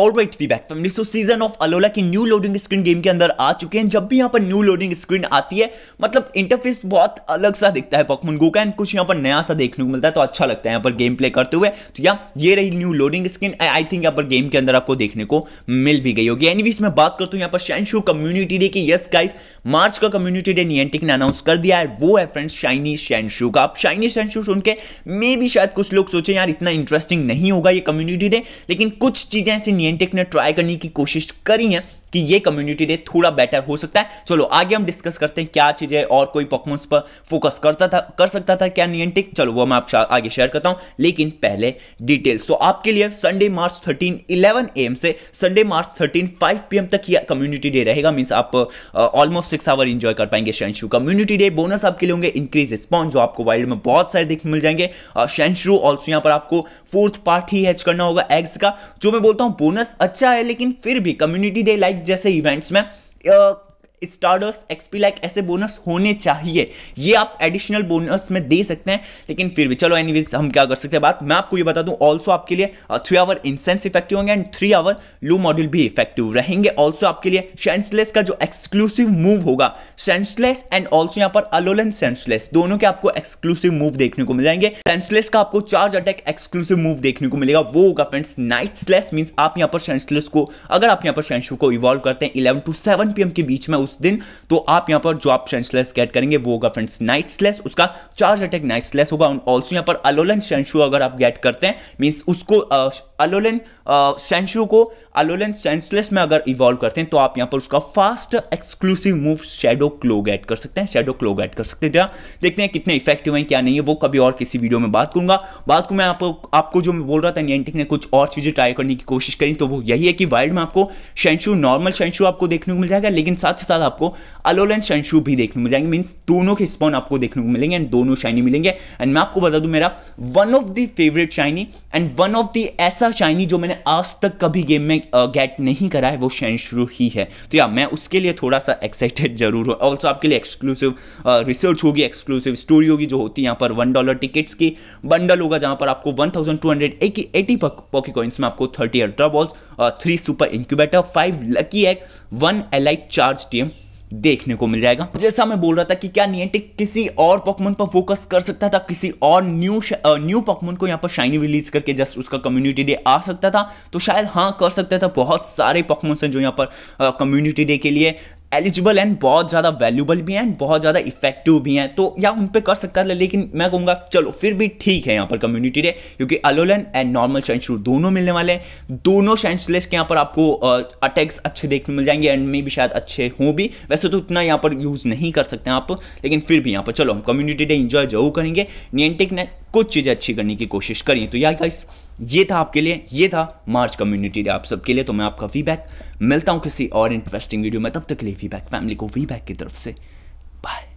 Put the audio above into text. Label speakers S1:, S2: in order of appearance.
S1: alright we back family so season of Alola की new loading screen game के अंदर आ चुके हैं जब भी यहाँ पर न्यू लोडिंग स्क्रीन आती है मतलब इंटरफेस बहुत अलग सा दिखता है पॉकमन गो का एंड कुछ यहाँ पर नया सा देखने को मिलता है तो अच्छा लगता है यहाँ पर गेम प्ले करते हुए तो या ये रही new loading screen I think यहाँ पर गेम के अंदर आपको देखने को मिल भी गई होगी एनीवीज मैं बात करता हूँ यहाँ पर शैनशू कम्युनिटी डे की यस गाइस मार्च का कम्युनिटी डे नियंटिक ने अनाउंस कर दिया है वो है फ्रेंड्स शाइनी शैनशू का आप शाइनी शैनशू सुन के मे भी शायद कुछ लोग सोचे यार इतना इंटरेस्टिंग नहीं होगा ये कम्युनिटी डे लेकिन कुछ चीजें ऐसी नियंटिक ने ट्राई करने की कोशिश करी है कि ये कम्युनिटी डे थोड़ा बेटर हो सकता है चलो आगे हम डिस्कस करते हैं क्या चीज़ें और कोई पॉकमोन्स पर फोकस करता था कर सकता था क्या नियंटिक चलो वो मैं आपसे आगे शेयर करता हूँ लेकिन पहले डिटेल्स तो आपके लिए Sunday March thirteen eleven A से Sunday March thirteen five P तक यह कम्युनिटी डे रहेगा मीन्स आप ऑलमोस्ट सिक्स आवर इंजॉय कर पाएंगे शेंशू कम्युनिटी डे बोनस आपके लिए होंगे इंक्रीज रिस्पॉन्स जो आपको वाइल्ड में बहुत सारे दिख मिल जाएंगे शेंशरू ऑल्सो यहाँ पर आपको फोर्थ पार्ट ही हैच करना होगा एग्स का जो मैं बोलता हूँ बोनस अच्छा है लेकिन फिर भी कम्युनिटी डे लाइक जैसे इवेंट्स में स्टारडस्ट एक्सपी लाइक ऐसे बोनस होने चाहिए ये आप एडिशनल बोनस में दे सकते हैं लेकिन फिर भी चलो एनीवेज हम क्या कर सकते हैं बात मैं आपको ये बता दूं ऑल्सो आपके लिए थ्री आवर इंसेंस इफेक्टिव होंगे and three hour lure module भी इफेक्टिव रहेंगे ऑल्सो आपके लिए सेंसलेस का जो एक्सक्लूसिव मूव होगा सेंसलेस एंड ऑल्सो यहाँ पर अलोलन सेंसलेस दोनों के आपको एक्सक्लूसिव मूव देखने को मिल जाएंगे सेंसलेस का आपको चार्ज अटैक एक्सक्लूसिव मूव देखने को मिलेगा वो होगा फ्रेंड्स नाइट स्लेस मीन आप यहाँ पर सेंसलेस को अगर आप यहाँ पर सेंसू को इवॉल्व करते हैं इलेवन टू सेवन पी के बीच में उस दिन तो आप यहां पर जो आप शेंशलेस गेट करेंगे वो होगा फ्रेंड्स नाइट उसका चार्ज अटैक नाइट होगा ऑल्सो यहां पर अलोलन शेंशु अगर आप गेट करते हैं मीन्स उसको अलोलन शेंशु को अलोलन सेंसलेस में अगर इवॉल्व करते हैं तो आप यहां पर उसका fast exclusive move shadow claw get कर सकते हैं शेडो क्लो गेट कर सकते हैं देखते हैं कितने इफेक्टिव हैं क्या नहीं है वो कभी और किसी वीडियो में बात करूंगा बात को मैं आप, आपको जो मैं बोल रहा था नियंटिक ने कुछ और चीज़ें ट्राई करने की कोशिश करी तो वो यही है कि वाइल्ड में आपको शेंशु नॉर्मल शेंशु आपको देखने को मिल जाएगा लेकिन साथ ही साथ आपको अलोल एंड शनशू भी देखने को मिल जाएंगे मीन्स दोनों के स्पॉन आपको देखने को मिलेंगे एंड दोनों शाइनी मिलेंगे एंड मैं आपको बता दूं मेरा one of the favourite shiny and one of the ऐसा शाइनी जो मैंने आज तक कभी गेम में गेट नहीं करा है वो शंशु ही है तो या मैं उसके लिए थोड़ा सा एक्साइटेड जरूर हूँ ऑल्सो आपके लिए एक्सक्लूसिव रिसर्च होगी एक्सक्लूसिव स्टोरी होगी जो होती है यहाँ पर वन डॉलर टिकट्स की बंडल होगा जहाँ पर आपको one thousand two hundred eighty PokeCoins में आपको thirty ultra balls three super incubator five lucky egg one elite charge T देखने को मिल जाएगा जैसा मैं बोल रहा था कि क्या नियटिक किसी और पॉकमोन पर फोकस कर सकता था किसी और न्यू न्यू पॉकमोन को यहाँ पर शाइनी रिलीज करके जस्ट उसका कम्युनिटी डे आ सकता था तो शायद हाँ कर सकता था बहुत सारे पॉकमोन्स हैं जो यहाँ पर कम्युनिटी डे के लिए एलिजिबल एंड बहुत ज़्यादा वैल्यूबल भी हैं बहुत ज़्यादा इफेक्टिव भी हैं तो या उन पर कर सकता है लेकिन मैं कहूँगा चलो फिर भी ठीक है यहाँ पर कम्युनिटी डे क्योंकि अलोलन एंड नॉर्मल सेंचुर दोनों मिलने वाले हैं दोनों सेंचलेस के यहाँ पर आपको अटैक्स अच्छे देखने मिल जाएंगे एंड में भी शायद अच्छे हों भी वैसे तो उतना यहाँ पर यूज़ नहीं कर सकते हैं आप लेकिन फिर भी यहाँ पर चलो हम कम्युनिटी डे इन्जॉय जरूर करेंगे नियंटिक ने कुछ चीज़ें अच्छी करने की कोशिश करिए तो यार गाइस ये था आपके लिए ये था मार्च कम्युनिटी डे आप सबके लिए तो मैं आपका फीडबैक मिलता हूँ किसी और इंटरेस्टिंग वीडियो में तब तक के लिए फीडबैक फैमिली को फीडबैक की तरफ से बाय